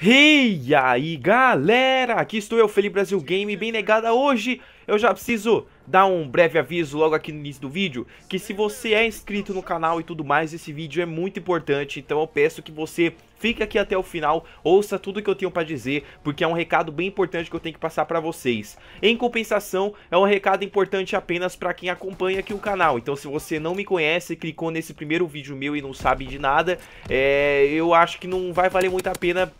E aí galera, aqui estou eu, Felipe Brasil Game, bem negada hoje Eu já preciso dar um breve aviso logo aqui no início do vídeo Que se você é inscrito no canal e tudo mais, esse vídeo é muito importante Então eu peço que você fique aqui até o final, ouça tudo que eu tenho para dizer Porque é um recado bem importante que eu tenho que passar para vocês Em compensação, é um recado importante apenas para quem acompanha aqui o canal Então se você não me conhece, clicou nesse primeiro vídeo meu e não sabe de nada é... Eu acho que não vai valer muito a pena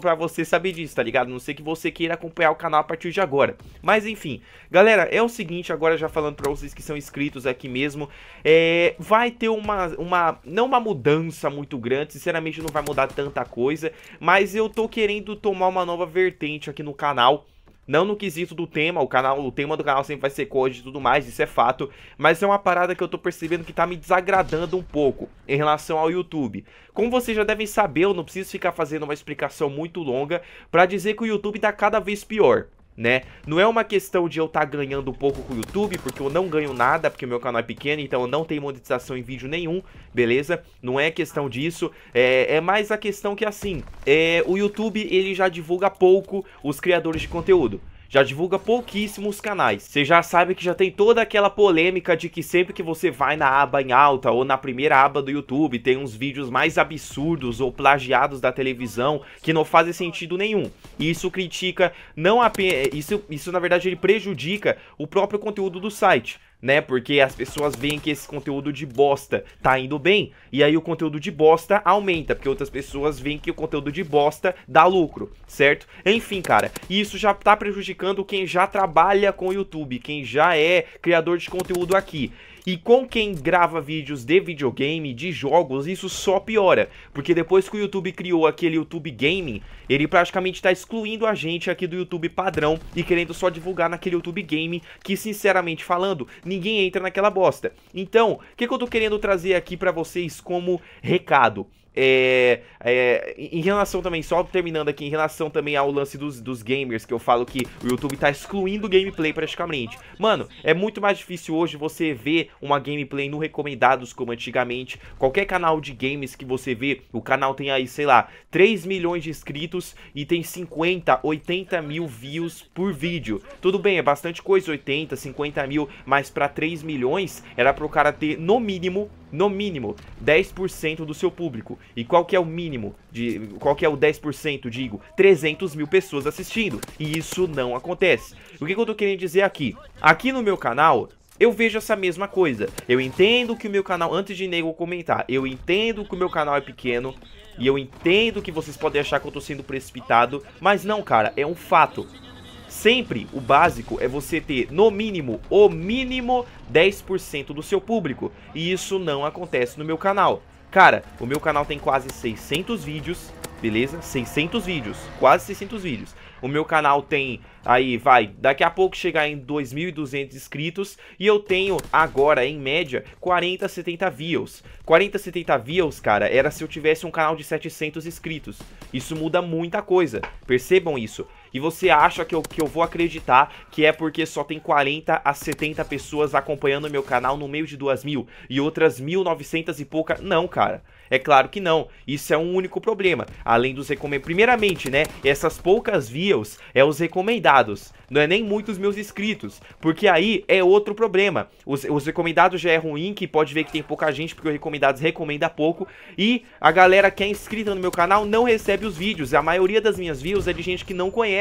para você saber disso, tá ligado? Não sei que você queira acompanhar o canal a partir de agora. Mas enfim, galera, é o seguinte, agora já falando para vocês que são inscritos aqui mesmo, é, vai ter uma, uma, não uma mudança muito grande, sinceramente não vai mudar tanta coisa, mas eu tô querendo tomar uma nova vertente aqui no canal, não no quesito do tema, o canal, o tema do canal sempre vai ser code e tudo mais, isso é fato. Mas é uma parada que eu tô percebendo que tá me desagradando um pouco em relação ao YouTube. Como vocês já devem saber, eu não preciso ficar fazendo uma explicação muito longa para dizer que o YouTube tá cada vez pior né? Não é uma questão de eu estar tá ganhando pouco com o YouTube, porque eu não ganho nada, porque o meu canal é pequeno, então eu não tenho monetização em vídeo nenhum, beleza? Não é questão disso, é, é mais a questão que assim, é, o YouTube ele já divulga pouco os criadores de conteúdo já divulga pouquíssimos canais. Você já sabe que já tem toda aquela polêmica de que sempre que você vai na aba em alta ou na primeira aba do YouTube tem uns vídeos mais absurdos ou plagiados da televisão que não fazem sentido nenhum. E isso critica não apenas isso, isso na verdade ele prejudica o próprio conteúdo do site né? Porque as pessoas veem que esse conteúdo de bosta tá indo bem, e aí o conteúdo de bosta aumenta, porque outras pessoas veem que o conteúdo de bosta dá lucro, certo? Enfim, cara, isso já tá prejudicando quem já trabalha com o YouTube, quem já é criador de conteúdo aqui. E com quem grava vídeos de videogame, de jogos, isso só piora. Porque depois que o YouTube criou aquele YouTube Gaming, ele praticamente está excluindo a gente aqui do YouTube padrão e querendo só divulgar naquele YouTube Game que, sinceramente falando, ninguém entra naquela bosta. Então, o que, que eu tô querendo trazer aqui para vocês como recado? É, é, em relação também, só terminando aqui, em relação também ao lance dos, dos gamers, que eu falo que o YouTube tá excluindo gameplay praticamente. Mano, é muito mais difícil hoje você ver uma gameplay no Recomendados como antigamente. Qualquer canal de games que você vê, o canal tem aí, sei lá, 3 milhões de inscritos e tem 50, 80 mil views por vídeo. Tudo bem, é bastante coisa, 80, 50 mil, mas para 3 milhões era pro cara ter no mínimo no mínimo, 10% do seu público. E qual que é o mínimo? De, qual que é o 10%, digo? 300 mil pessoas assistindo. E isso não acontece. O que, que eu tô querendo dizer aqui? Aqui no meu canal, eu vejo essa mesma coisa. Eu entendo que o meu canal, antes de nego comentar, eu entendo que o meu canal é pequeno. E eu entendo que vocês podem achar que eu tô sendo precipitado. Mas não, cara, é um fato. Sempre o básico é você ter, no mínimo, o mínimo 10% do seu público. E isso não acontece no meu canal. Cara, o meu canal tem quase 600 vídeos, beleza? 600 vídeos, quase 600 vídeos. O meu canal tem aí, vai, daqui a pouco chegar em 2.200 inscritos e eu tenho agora, em média, 40, 70 views. 40, 70 views, cara, era se eu tivesse um canal de 700 inscritos. Isso muda muita coisa, percebam isso e você acha que eu, que eu vou acreditar que é porque só tem 40 a 70 pessoas acompanhando meu canal no meio de duas mil e outras 1.900 e pouca. Não, cara. É claro que não. Isso é um único problema. Além dos recomendados. Primeiramente, né? Essas poucas views é os recomendados. Não é nem muitos meus inscritos. Porque aí é outro problema. Os, os recomendados já é ruim, que pode ver que tem pouca gente, porque os recomendados recomenda pouco. E a galera que é inscrita no meu canal não recebe os vídeos. A maioria das minhas views é de gente que não conhece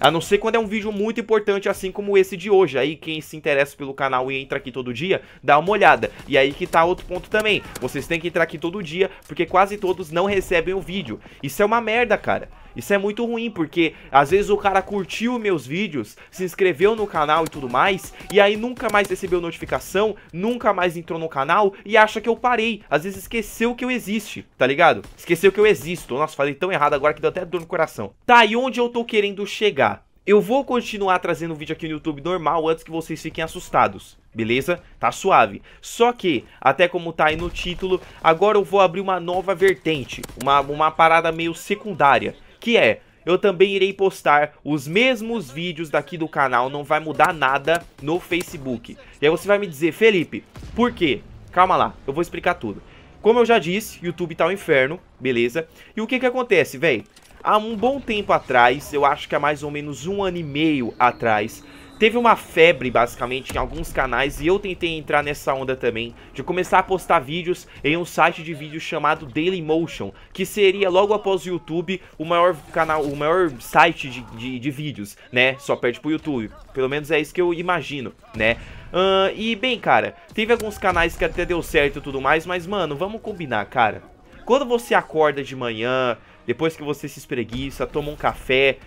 a não ser quando é um vídeo muito importante, assim como esse de hoje. Aí quem se interessa pelo canal e entra aqui todo dia, dá uma olhada. E aí que tá outro ponto também. Vocês têm que entrar aqui todo dia, porque quase todos não recebem o vídeo. Isso é uma merda, cara. Isso é muito ruim, porque às vezes o cara curtiu meus vídeos, se inscreveu no canal e tudo mais, e aí nunca mais recebeu notificação, nunca mais entrou no canal e acha que eu parei. Às vezes esqueceu que eu existe, tá ligado? Esqueceu que eu existo. Nossa, falei tão errado agora que deu até dor no coração. Tá, e onde eu tô querendo chegar? Eu vou continuar trazendo vídeo aqui no YouTube normal antes que vocês fiquem assustados beleza? Tá suave. Só que, até como tá aí no título, agora eu vou abrir uma nova vertente, uma, uma parada meio secundária que é... Eu também irei postar os mesmos vídeos daqui do canal, não vai mudar nada no Facebook. E aí você vai me dizer, Felipe, por quê? Calma lá, eu vou explicar tudo. Como eu já disse, YouTube tá um inferno, beleza? E o que que acontece, velho? Há um bom tempo atrás, eu acho que há mais ou menos um ano e meio atrás, teve uma febre, basicamente, em alguns canais, e eu tentei entrar nessa onda também, de começar a postar vídeos em um site de vídeos chamado Dailymotion, que seria, logo após o YouTube, o maior canal, o maior site de, de, de vídeos, né? Só perde pro YouTube. Pelo menos é isso que eu imagino, né? Uh, e, bem, cara, teve alguns canais que até deu certo e tudo mais, mas, mano, vamos combinar, cara. Quando você acorda de manhã, depois que você se espreguiça, toma um café,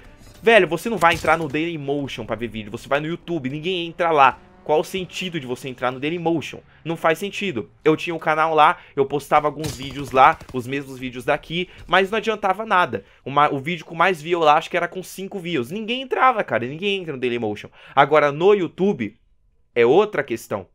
Velho, você não vai entrar no Dailymotion pra ver vídeo, você vai no YouTube, ninguém entra lá. Qual o sentido de você entrar no Dailymotion? Não faz sentido. Eu tinha um canal lá, eu postava alguns vídeos lá, os mesmos vídeos daqui, mas não adiantava nada. Uma, o vídeo com mais view lá, acho que era com 5 views. Ninguém entrava, cara, ninguém entra no Dailymotion. Agora, no YouTube, é outra questão.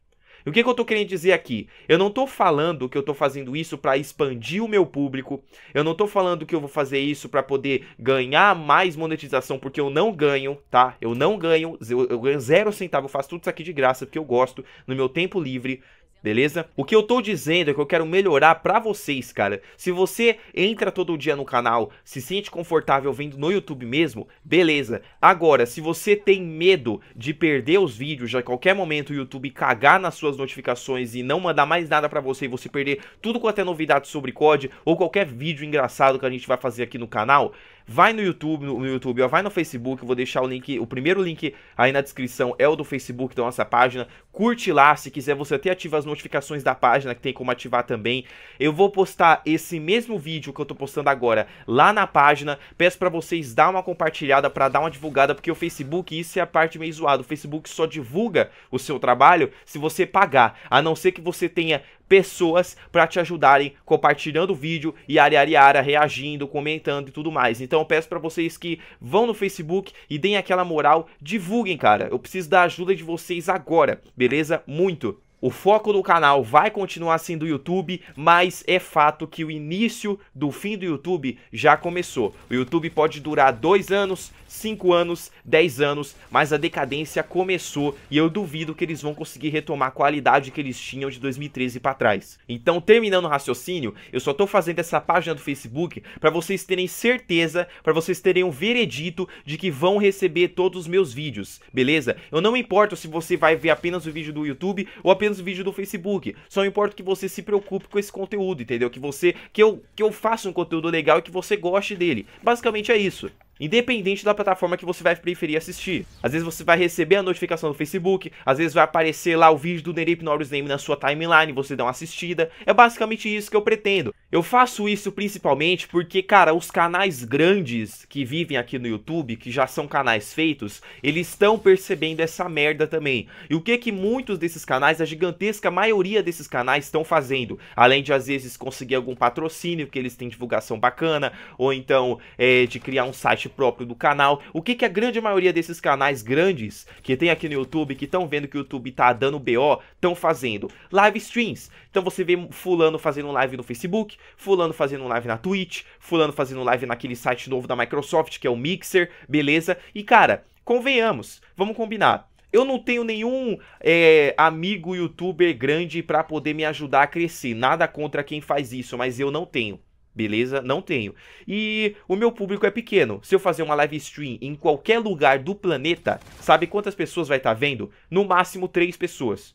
O que, que eu tô querendo dizer aqui? Eu não tô falando que eu tô fazendo isso para expandir o meu público. Eu não tô falando que eu vou fazer isso para poder ganhar mais monetização, porque eu não ganho, tá? Eu não ganho, eu, eu ganho zero centavo, eu faço tudo isso aqui de graça, porque eu gosto, no meu tempo livre, beleza? O que eu tô dizendo é que eu quero melhorar para vocês, cara. Se você entra todo dia no canal, se sente confortável vendo no YouTube mesmo, beleza. Agora, se você tem medo de perder os vídeos, já a qualquer momento o YouTube cagar nas suas notificações e não mandar mais nada para você e você perder tudo quanto é novidade sobre COD ou qualquer vídeo engraçado que a gente vai fazer aqui no canal, Vai no YouTube, no, YouTube, ó, vai no Facebook, vou deixar o link, o primeiro link aí na descrição é o do Facebook da então, nossa página. Curte lá, se quiser você até ativa as notificações da página, que tem como ativar também. Eu vou postar esse mesmo vídeo que eu tô postando agora lá na página. Peço para vocês dar uma compartilhada, para dar uma divulgada, porque o Facebook, isso é a parte meio zoada. O Facebook só divulga o seu trabalho se você pagar, a não ser que você tenha pessoas para te ajudarem compartilhando o vídeo e ariariara, reagindo, comentando e tudo mais. Então então eu peço para vocês que vão no Facebook e deem aquela moral, divulguem, cara. Eu preciso da ajuda de vocês agora, beleza? Muito. O foco do canal vai continuar sendo o YouTube, mas é fato que o início do fim do YouTube já começou. O YouTube pode durar dois anos, cinco anos, dez anos, mas a decadência começou e eu duvido que eles vão conseguir retomar a qualidade que eles tinham de 2013 para trás. Então, terminando o raciocínio, eu só estou fazendo essa página do Facebook para vocês terem certeza, para vocês terem um veredito de que vão receber todos os meus vídeos, beleza? Eu não importo se você vai ver apenas o vídeo do YouTube ou apenas os vídeos do Facebook. Só importa que você se preocupe com esse conteúdo, entendeu? Que você que eu que eu faça um conteúdo legal e que você goste dele. Basicamente é isso. Independente da plataforma que você vai preferir assistir. Às vezes você vai receber a notificação do Facebook, às vezes vai aparecer lá o vídeo do Nerip Norris Name na sua timeline, você dá uma assistida. É basicamente isso que eu pretendo. Eu faço isso principalmente porque, cara, os canais grandes que vivem aqui no YouTube, que já são canais feitos, eles estão percebendo essa merda também. E o que que muitos desses canais, a gigantesca maioria desses canais estão fazendo? Além de às vezes conseguir algum patrocínio, que eles têm divulgação bacana, ou então é, de criar um site site próprio do canal, o que, que a grande maioria desses canais grandes que tem aqui no YouTube, que estão vendo que o YouTube tá dando BO, estão fazendo? Live streams. Então você vê fulano fazendo live no Facebook, fulano fazendo live na Twitch, fulano fazendo live naquele site novo da Microsoft, que é o Mixer, beleza? E cara, convenhamos, vamos combinar. Eu não tenho nenhum é, amigo youtuber grande para poder me ajudar a crescer. Nada contra quem faz isso, mas eu não tenho beleza? Não tenho. E o meu público é pequeno. Se eu fazer uma live stream em qualquer lugar do planeta, sabe quantas pessoas vai estar tá vendo? No máximo três pessoas.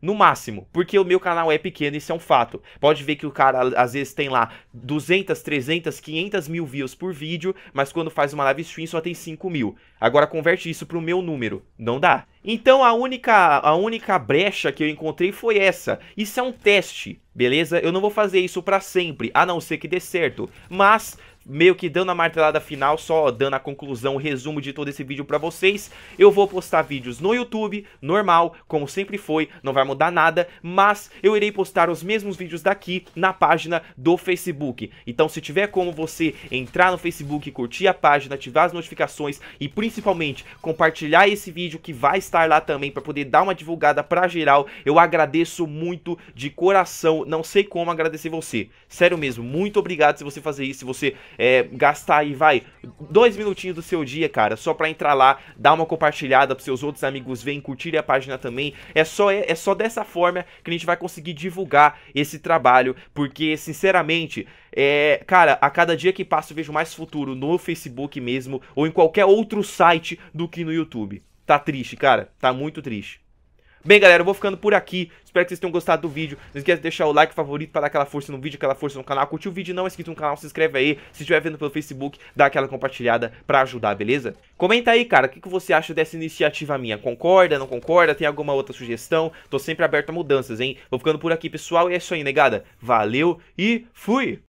No máximo, porque o meu canal é pequeno, isso é um fato. Pode ver que o cara às vezes tem lá 200, 300, 500 mil views por vídeo, mas quando faz uma live stream só tem 5 mil. Agora converte isso pro meu número, não dá. Então a única, a única brecha que eu encontrei foi essa. Isso é um teste, beleza? Eu não vou fazer isso para sempre, a não ser que dê certo. Mas meio que dando a martelada final, só dando a conclusão, o resumo de todo esse vídeo para vocês. Eu vou postar vídeos no YouTube, normal, como sempre foi, não vai mudar nada, mas eu irei postar os mesmos vídeos daqui na página do Facebook. Então se tiver como você entrar no Facebook, curtir a página, ativar as notificações e principalmente compartilhar esse vídeo que vai estar lá também para poder dar uma divulgada para geral, eu agradeço muito de coração, não sei como agradecer você. Sério mesmo, muito obrigado se você fazer isso, se você é, gastar aí, vai, dois minutinhos do seu dia, cara, só pra entrar lá, dar uma compartilhada pros seus outros amigos verem, curtirem a página também. É só, é, é só dessa forma que a gente vai conseguir divulgar esse trabalho, porque, sinceramente, é, cara, a cada dia que passa eu vejo mais futuro no Facebook mesmo ou em qualquer outro site do que no YouTube. Tá triste, cara, tá muito triste. Bem, galera, eu vou ficando por aqui. Espero que vocês tenham gostado do vídeo. Não esqueça de deixar o like favorito para dar aquela força no vídeo, aquela força no canal. Curtiu o vídeo não é inscrito no canal, se inscreve aí. Se estiver vendo pelo Facebook, dá aquela compartilhada para ajudar, beleza? Comenta aí, cara, o que, que você acha dessa iniciativa minha? Concorda, não concorda? Tem alguma outra sugestão? Tô sempre aberto a mudanças, hein? Vou ficando por aqui, pessoal. E é isso aí, negada. Valeu e fui!